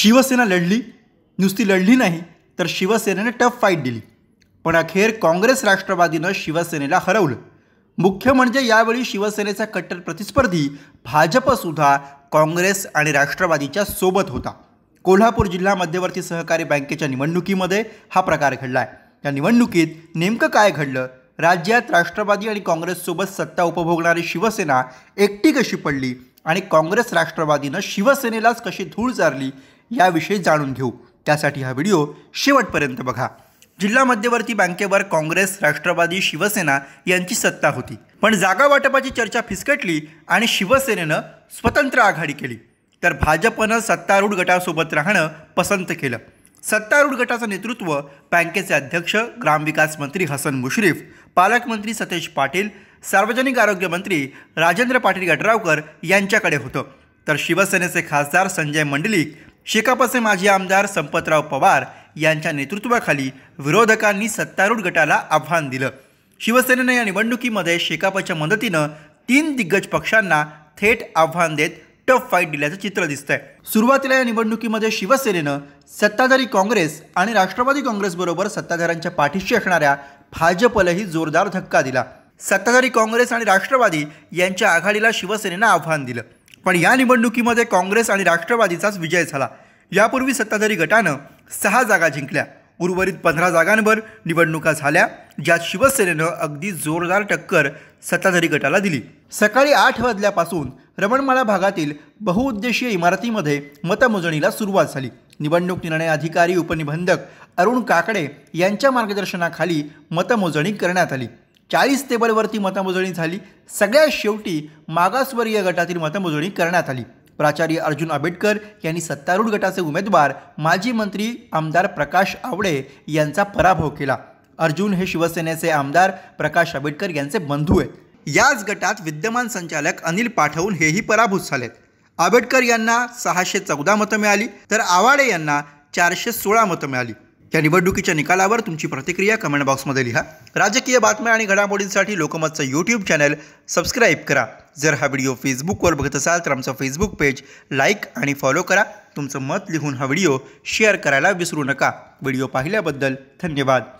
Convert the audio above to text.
शिवसेना लढली नुसती लढली नाही तर शिवसेनेने टफ फाईट दिली पण अखेर काँग्रेस राष्ट्रवादीनं शिवसेनेला हरवलं मुख्य म्हणजे यावेळी शिवसेनेचा कट्टर प्रतिस्पर्धी भाजपसुद्धा काँग्रेस आणि राष्ट्रवादीच्या सोबत होता कोल्हापूर जिल्हा मध्यवर्ती सहकारी बँकेच्या निवडणुकीमध्ये हा प्रकार घडला आहे या निवडणुकीत नेमकं काय घडलं राज्यात राष्ट्रवादी आणि काँग्रेससोबत सत्ता उपभोगणारी शिवसेना एकटी कशी पडली आणि काँग्रेस राष्ट्रवादीनं शिवसेनेलाच कशी धूळ चारली याविषयी जाणून घेऊ त्यासाठी हा व्हिडिओ शेवटपर्यंत बघा जिल्हा मध्यवर्ती बँकेवर काँग्रेस राष्ट्रवादी शिवसेना यांची सत्ता होती पण जागा वाटपाची चर्चा फिसकटली आणि शिवसेनेनं स्वतंत्र आघाडी केली तर भाजपनं सत्तारूढ गटासोबत राहणं पसंत केलं सत्तारूढ गटाचं नेतृत्व बँकेचे अध्यक्ष ग्रामविकास मंत्री हसन मुश्रीफ पालकमंत्री सतेज पाटील सार्वजनिक आरोग्य मंत्री राजेंद्र पाटील गटरावकर यांच्याकडे होतं तर शिवसेनेचे खासदार संजय मंडलिक शेकापचे माजी आमदार संपतराव पवार यांच्या नेतृत्वाखाली विरोधकांनी सत्तारूढ गटाला आव्हान दिलं शिवसेनेनं या निवडणुकीमध्ये शेकापच्या मदतीनं तीन दिग्गज पक्षांना थेट आव्हान देत टफ फाईट दिल्याचं चित्र दिसतंय सुरुवातीला या निवडणुकीमध्ये शिवसेनेनं सत्ताधारी काँग्रेस आणि राष्ट्रवादी काँग्रेसबरोबर सत्ताधाऱ्यांच्या पाठीशी असणाऱ्या भाजपलाही जोरदार धक्का दिला सत्ताधारी काँग्रेस आणि राष्ट्रवादी यांच्या आघाडीला शिवसेनेनं आव्हान दिलं पण या निवडणुकीमध्ये काँग्रेस आणि राष्ट्रवादीचाच विजय झाला यापूर्वी सत्ताधारी गटानं सहा जागा जिंकल्या उर्वरित पंधरा जागांवर निवडणुका झाल्या ज्यात शिवसेनेनं अगदी जोरदार टक्कर सत्ताधारी गटाला दिली सकाळी आठ वाजल्यापासून रमणमाला भागातील बहुउद्देशीय इमारतीमध्ये मतमोजणीला सुरुवात झाली निवडणूक निर्णय अधिकारी उपनिबंधक अरुण काकडे यांच्या मार्गदर्शनाखाली मतमोजणी करण्यात आली चाळीस टेबलवरती मतमोजणी झाली सगळ्यात शेवटी मागासवर्गीय गटातील मतमोजणी करण्यात आली प्राचार्य अर्जुन आंबेडकर यांनी सत्तारूढ गटाचे उमेदवार माजी मंत्री आमदार प्रकाश आवडे यांचा पराभव केला अर्जुन हे शिवसेनेचे आमदार प्रकाश आंबेडकर यांचे बंधू आहेत याच गटात विद्यमान संचालक अनिल पाठवून हेही पराभूत झालेत आंबेडकर यांना सहाशे चौदा मतं मिळाली तर आवाडे यांना चारशे सोळा मतं मिळाली या निवडणुकीच्या निकालावर तुमची प्रतिक्रिया कमेंट बॉक्समध्ये लिहा राजकीय बातम्या आणि घडामोडींसाठी लोकमतचं यूट्यूब चॅनल सबस्क्राईब करा जर हा व्हिडिओ फेसबुकवर बघत असाल तर आमचं फेसबुक पेज लाईक आणि फॉलो करा तुमचं मत लिहून हा व्हिडिओ शेअर करायला विसरू नका व्हिडिओ पाहिल्याबद्दल धन्यवाद